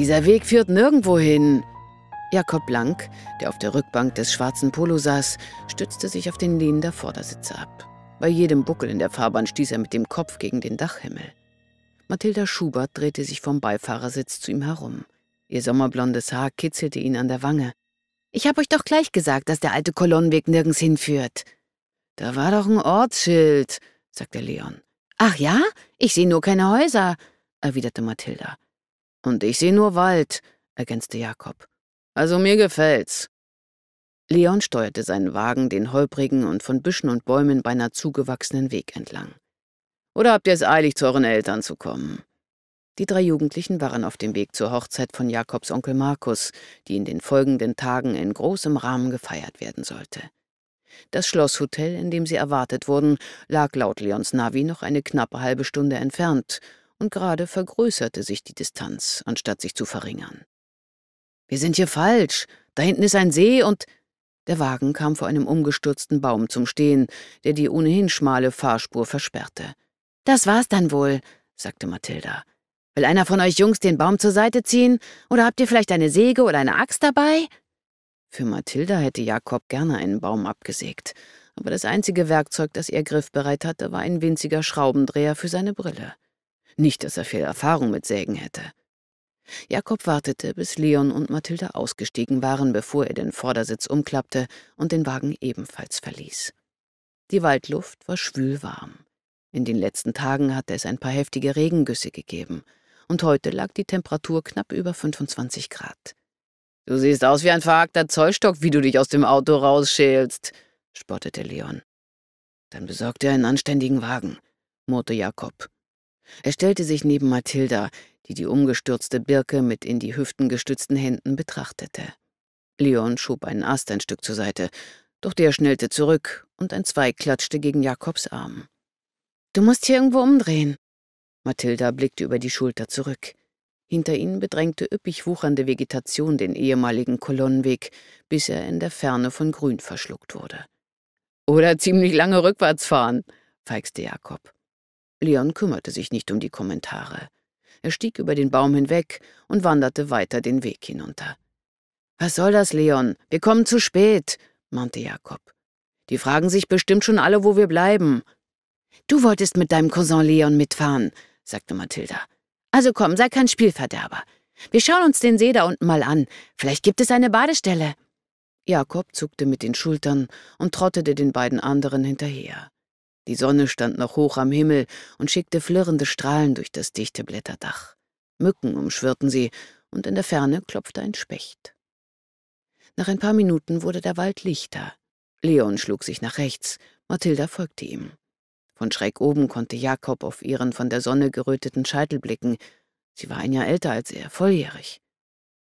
Dieser Weg führt nirgendwo hin. Jakob Blank, der auf der Rückbank des schwarzen Polo saß, stützte sich auf den Lehnen der Vordersitze ab. Bei jedem Buckel in der Fahrbahn stieß er mit dem Kopf gegen den Dachhimmel. Mathilda Schubert drehte sich vom Beifahrersitz zu ihm herum. Ihr sommerblondes Haar kitzelte ihn an der Wange. Ich hab euch doch gleich gesagt, dass der alte Kolonnenweg nirgends hinführt. Da war doch ein Ortsschild, sagte Leon. Ach ja? Ich sehe nur keine Häuser, erwiderte Mathilda. Und ich sehe nur Wald, ergänzte Jakob. Also mir gefällt's. Leon steuerte seinen Wagen den holprigen und von Büschen und Bäumen beinahe zugewachsenen Weg entlang. Oder habt ihr es eilig, zu euren Eltern zu kommen? Die drei Jugendlichen waren auf dem Weg zur Hochzeit von Jakobs Onkel Markus, die in den folgenden Tagen in großem Rahmen gefeiert werden sollte. Das Schlosshotel, in dem sie erwartet wurden, lag laut Leons Navi noch eine knappe halbe Stunde entfernt, und gerade vergrößerte sich die Distanz, anstatt sich zu verringern. Wir sind hier falsch, da hinten ist ein See und der Wagen kam vor einem umgestürzten Baum zum Stehen, der die ohnehin schmale Fahrspur versperrte. Das war's dann wohl, sagte Mathilda. Will einer von euch Jungs den Baum zur Seite ziehen? Oder habt ihr vielleicht eine Säge oder eine Axt dabei? Für Mathilda hätte Jakob gerne einen Baum abgesägt, aber das einzige Werkzeug, das er griffbereit hatte, war ein winziger Schraubendreher für seine Brille. Nicht, dass er viel Erfahrung mit Sägen hätte. Jakob wartete, bis Leon und Mathilde ausgestiegen waren, bevor er den Vordersitz umklappte und den Wagen ebenfalls verließ. Die Waldluft war schwülwarm. In den letzten Tagen hatte es ein paar heftige Regengüsse gegeben, und heute lag die Temperatur knapp über 25 Grad. Du siehst aus wie ein verhackter Zollstock, wie du dich aus dem Auto rausschälst, spottete Leon. Dann besorg dir einen anständigen Wagen, murrte Jakob er stellte sich neben Mathilda, die die umgestürzte Birke mit in die Hüften gestützten Händen betrachtete. Leon schob einen Ast ein Stück zur Seite, doch der schnellte zurück und ein Zweig klatschte gegen Jakobs Arm. Du musst hier irgendwo umdrehen. Mathilda blickte über die Schulter zurück. Hinter ihnen bedrängte üppig wuchernde Vegetation den ehemaligen Kolonnenweg, bis er in der Ferne von Grün verschluckt wurde. Oder ziemlich lange rückwärts fahren, feixte Jakob. Leon kümmerte sich nicht um die Kommentare. Er stieg über den Baum hinweg und wanderte weiter den Weg hinunter. Was soll das, Leon? Wir kommen zu spät, mahnte Jakob. Die fragen sich bestimmt schon alle, wo wir bleiben. Du wolltest mit deinem Cousin Leon mitfahren, sagte Mathilda. Also komm, sei kein Spielverderber. Wir schauen uns den See da unten mal an. Vielleicht gibt es eine Badestelle. Jakob zuckte mit den Schultern und trottete den beiden anderen hinterher. Die Sonne stand noch hoch am Himmel und schickte flirrende Strahlen durch das dichte Blätterdach. Mücken umschwirrten sie, und in der Ferne klopfte ein Specht. Nach ein paar Minuten wurde der Wald lichter. Leon schlug sich nach rechts, Mathilda folgte ihm. Von schräg oben konnte Jakob auf ihren von der Sonne geröteten Scheitel blicken. Sie war ein Jahr älter als er, volljährig.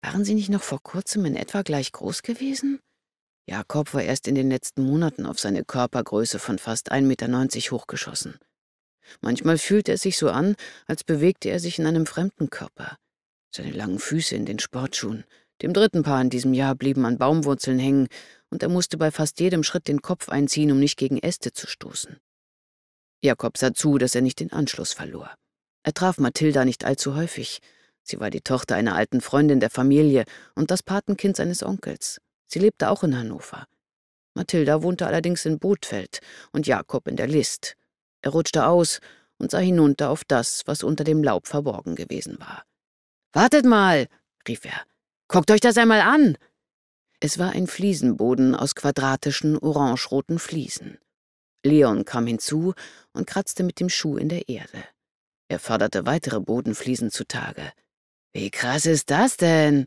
Waren sie nicht noch vor kurzem in etwa gleich groß gewesen? Jakob war erst in den letzten Monaten auf seine Körpergröße von fast 1,90 Meter hochgeschossen. Manchmal fühlte er sich so an, als bewegte er sich in einem fremden Körper. Seine langen Füße in den Sportschuhen, dem dritten Paar in diesem Jahr, blieben an Baumwurzeln hängen, und er musste bei fast jedem Schritt den Kopf einziehen, um nicht gegen Äste zu stoßen. Jakob sah zu, dass er nicht den Anschluss verlor. Er traf Mathilda nicht allzu häufig. Sie war die Tochter einer alten Freundin der Familie und das Patenkind seines Onkels. Sie lebte auch in Hannover. Mathilda wohnte allerdings in Bothfeld und Jakob in der List. Er rutschte aus und sah hinunter auf das, was unter dem Laub verborgen gewesen war. Wartet mal, rief er. Guckt euch das einmal an. Es war ein Fliesenboden aus quadratischen, orangeroten Fliesen. Leon kam hinzu und kratzte mit dem Schuh in der Erde. Er förderte weitere Bodenfliesen zutage. Wie krass ist das denn?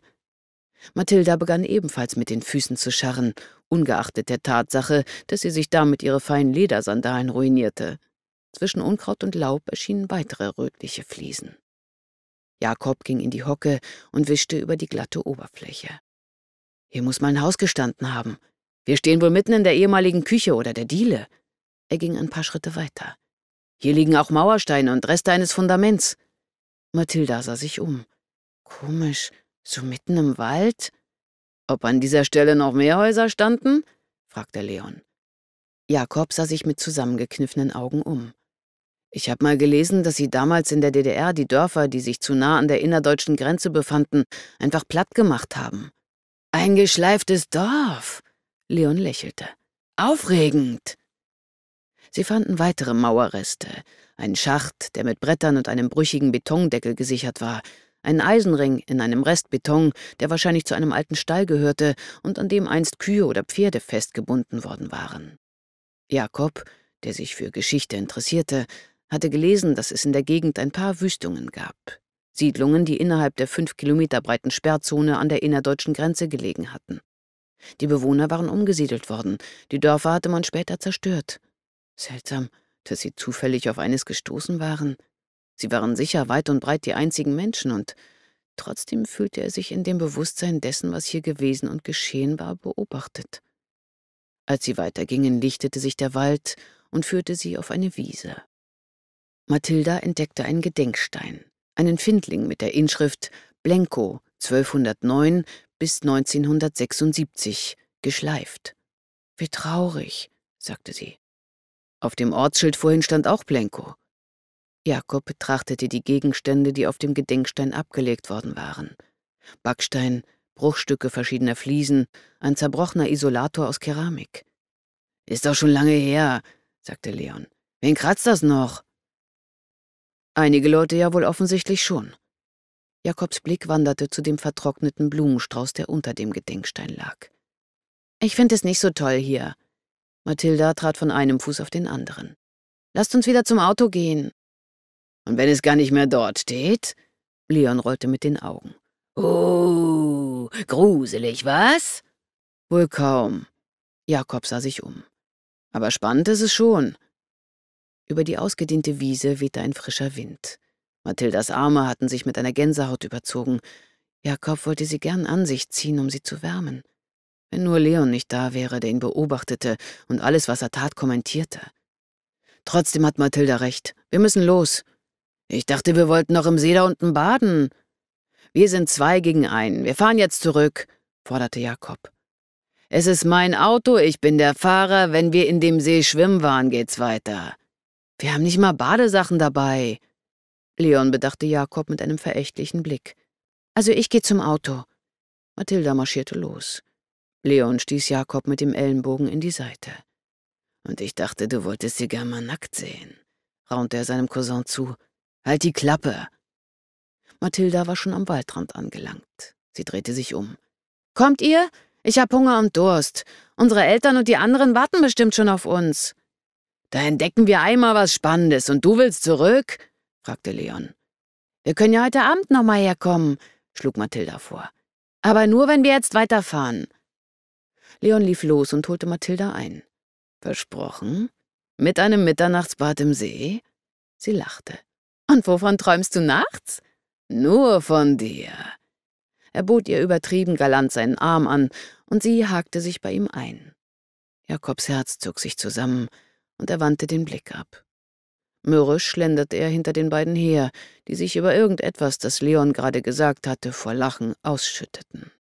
Mathilda begann ebenfalls mit den Füßen zu scharren, ungeachtet der Tatsache, dass sie sich damit ihre feinen Ledersandalen ruinierte. Zwischen Unkraut und Laub erschienen weitere rötliche Fliesen. Jakob ging in die Hocke und wischte über die glatte Oberfläche. Hier muss mein Haus gestanden haben. Wir stehen wohl mitten in der ehemaligen Küche oder der Diele. Er ging ein paar Schritte weiter. Hier liegen auch Mauersteine und Reste eines Fundaments. Mathilda sah sich um. Komisch, so mitten im Wald? Ob an dieser Stelle noch mehr Häuser standen? fragte Leon. Jakob sah sich mit zusammengekniffenen Augen um. Ich habe mal gelesen, dass sie damals in der DDR die Dörfer, die sich zu nah an der innerdeutschen Grenze befanden, einfach platt gemacht haben. Ein geschleiftes Dorf! Leon lächelte. Aufregend! Sie fanden weitere Mauerreste, einen Schacht, der mit Brettern und einem brüchigen Betondeckel gesichert war, ein Eisenring in einem Restbeton, der wahrscheinlich zu einem alten Stall gehörte und an dem einst Kühe oder Pferde festgebunden worden waren. Jakob, der sich für Geschichte interessierte, hatte gelesen, dass es in der Gegend ein paar Wüstungen gab. Siedlungen, die innerhalb der fünf Kilometer breiten Sperrzone an der innerdeutschen Grenze gelegen hatten. Die Bewohner waren umgesiedelt worden, die Dörfer hatte man später zerstört. Seltsam, dass sie zufällig auf eines gestoßen waren – Sie waren sicher weit und breit die einzigen Menschen, und trotzdem fühlte er sich in dem Bewusstsein dessen, was hier gewesen und geschehen war, beobachtet. Als sie weitergingen, lichtete sich der Wald und führte sie auf eine Wiese. Mathilda entdeckte einen Gedenkstein, einen Findling mit der Inschrift Blenko 1209 bis 1976, geschleift. Wie traurig, sagte sie. Auf dem Ortsschild vorhin stand auch Blenko, Jakob betrachtete die Gegenstände, die auf dem Gedenkstein abgelegt worden waren. Backstein, Bruchstücke verschiedener Fliesen, ein zerbrochener Isolator aus Keramik. Ist doch schon lange her, sagte Leon. Wen kratzt das noch? Einige Leute ja wohl offensichtlich schon. Jakobs Blick wanderte zu dem vertrockneten Blumenstrauß, der unter dem Gedenkstein lag. Ich finde es nicht so toll hier. Mathilda trat von einem Fuß auf den anderen. Lasst uns wieder zum Auto gehen. Und wenn es gar nicht mehr dort steht? Leon rollte mit den Augen. Oh, gruselig, was? Wohl kaum. Jakob sah sich um. Aber spannend ist es schon. Über die ausgedehnte Wiese wehte ein frischer Wind. Mathildas Arme hatten sich mit einer Gänsehaut überzogen. Jakob wollte sie gern an sich ziehen, um sie zu wärmen. Wenn nur Leon nicht da wäre, der ihn beobachtete und alles, was er tat, kommentierte. Trotzdem hat Mathilda recht. Wir müssen los. Ich dachte, wir wollten noch im See da unten baden. Wir sind zwei gegen einen. Wir fahren jetzt zurück, forderte Jakob. Es ist mein Auto, ich bin der Fahrer. Wenn wir in dem See schwimmen waren, geht's weiter. Wir haben nicht mal Badesachen dabei. Leon bedachte Jakob mit einem verächtlichen Blick. Also ich gehe zum Auto. Mathilda marschierte los. Leon stieß Jakob mit dem Ellenbogen in die Seite. Und ich dachte, du wolltest sie gern mal nackt sehen, raunte er seinem Cousin zu. Halt die Klappe! Mathilda war schon am Waldrand angelangt. Sie drehte sich um. Kommt ihr? Ich hab Hunger und Durst. Unsere Eltern und die anderen warten bestimmt schon auf uns. Da entdecken wir einmal was Spannendes und du willst zurück? fragte Leon. Wir können ja heute Abend nochmal herkommen, schlug Mathilda vor. Aber nur, wenn wir jetzt weiterfahren. Leon lief los und holte Mathilda ein. Versprochen? Mit einem Mitternachtsbad im See? Sie lachte. Und wovon träumst du nachts? Nur von dir. Er bot ihr übertrieben galant seinen Arm an, und sie hakte sich bei ihm ein. Jakobs Herz zog sich zusammen, und er wandte den Blick ab. Mürrisch schlenderte er hinter den beiden her, die sich über irgendetwas, das Leon gerade gesagt hatte, vor Lachen ausschütteten.